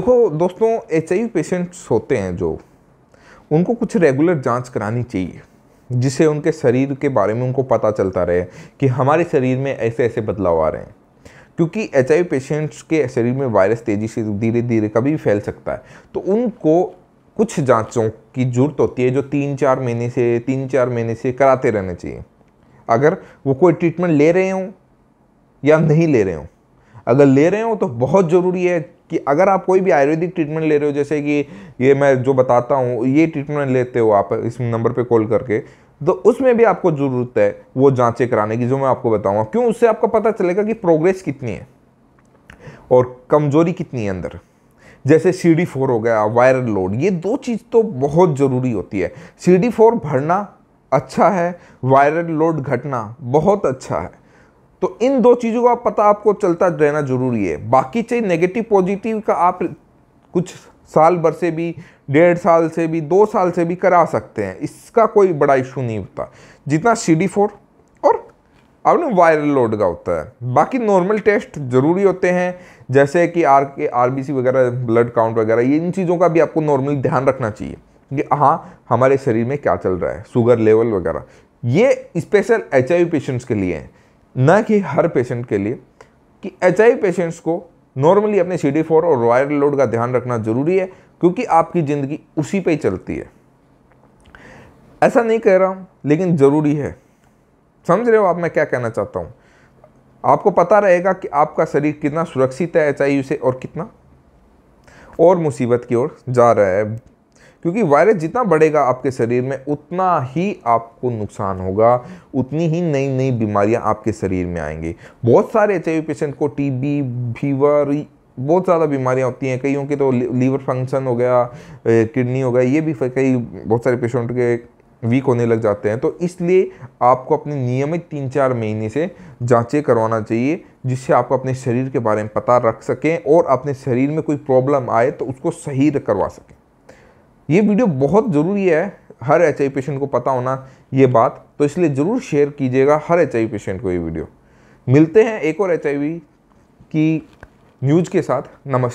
देखो दोस्तों H patients होते हैं जो उनको कुछ रेगुलर जांच करानी चाहिए जिससे उनके शरीर के बारे में उनको पता चलता रहे कि हमारे शरीर में ऐसे ऐसे बदलाव आ रहे हैं क्योंकि एच पेशेंट्स के शरीर में वायरस तेज़ी से धीरे धीरे कभी फैल सकता है तो उनको कुछ जांचों की ज़रूरत होती है जो तीन चार महीने से तीन चार महीने से कराते रहने चाहिए अगर वो कोई ट्रीटमेंट ले रहे हों या नहीं ले रहे हों अगर ले रहे हो तो बहुत ज़रूरी है कि अगर आप कोई भी आयुर्वेदिक ट्रीटमेंट ले रहे हो जैसे कि ये मैं जो बताता हूँ ये ट्रीटमेंट लेते हो आप इस नंबर पे कॉल करके तो उसमें भी आपको ज़रूरत है वो जाँचें कराने की जो मैं आपको बताऊँगा क्यों उससे आपको पता चलेगा कि प्रोग्रेस कितनी है और कमज़ोरी कितनी है अंदर जैसे सी डी फोर हो गया वायरल लोड ये दो चीज़ तो बहुत ज़रूरी होती है सी डी फोर भरना अच्छा है वायरल लोड घटना बहुत अच्छा है तो इन दो चीज़ों का पता आपको चलता रहना जरूरी है बाकी चाहे नेगेटिव पॉजिटिव का आप कुछ साल भर से भी डेढ़ साल से भी दो साल से भी करा सकते हैं इसका कोई बड़ा इशू नहीं होता जितना सी डी फोर और आपने वायरल लोड का होता है बाकी नॉर्मल टेस्ट ज़रूरी होते हैं जैसे कि आर के आर बी सी वगैरह ब्लड काउंट वगैरह ये इन चीज़ों का भी आपको नॉर्मली ध्यान रखना चाहिए कि हाँ हमारे शरीर में क्या चल रहा है शुगर लेवल वगैरह ये स्पेशल एच आई पेशेंट्स के लिए हैं न कि हर पेशेंट के लिए कि एच पेशेंट्स को नॉर्मली अपने सी डी फोर और वायरल लोड का ध्यान रखना ज़रूरी है क्योंकि आपकी ज़िंदगी उसी पे ही चलती है ऐसा नहीं कह रहा हूँ लेकिन ज़रूरी है समझ रहे हो आप मैं क्या कहना चाहता हूँ आपको पता रहेगा कि आपका शरीर कितना सुरक्षित है एच से और कितना और मुसीबत की ओर जा रहा है क्योंकि वायरस जितना बढ़ेगा आपके शरीर में उतना ही आपको नुकसान होगा उतनी ही नई नई बीमारियां आपके शरीर में आएंगी बहुत सारे एच पेशेंट को टीबी फीवर बहुत ज़्यादा बीमारियां होती हैं कईयों के तो लीवर फंक्शन हो गया किडनी हो गया ये भी कई बहुत सारे पेशेंट के वीक होने लग जाते हैं तो इसलिए आपको अपने नियमित तीन चार महीने से जांचें करवाना चाहिए जिससे आप अपने शरीर के बारे में पता रख सकें और अपने शरीर में कोई प्रॉब्लम आए तो उसको सही करवा सकें ये वीडियो बहुत ज़रूरी है हर एच पेशेंट को पता होना ये बात तो इसलिए ज़रूर शेयर कीजिएगा हर एच पेशेंट को ये वीडियो मिलते हैं एक और एच की न्यूज़ के साथ नमस्कार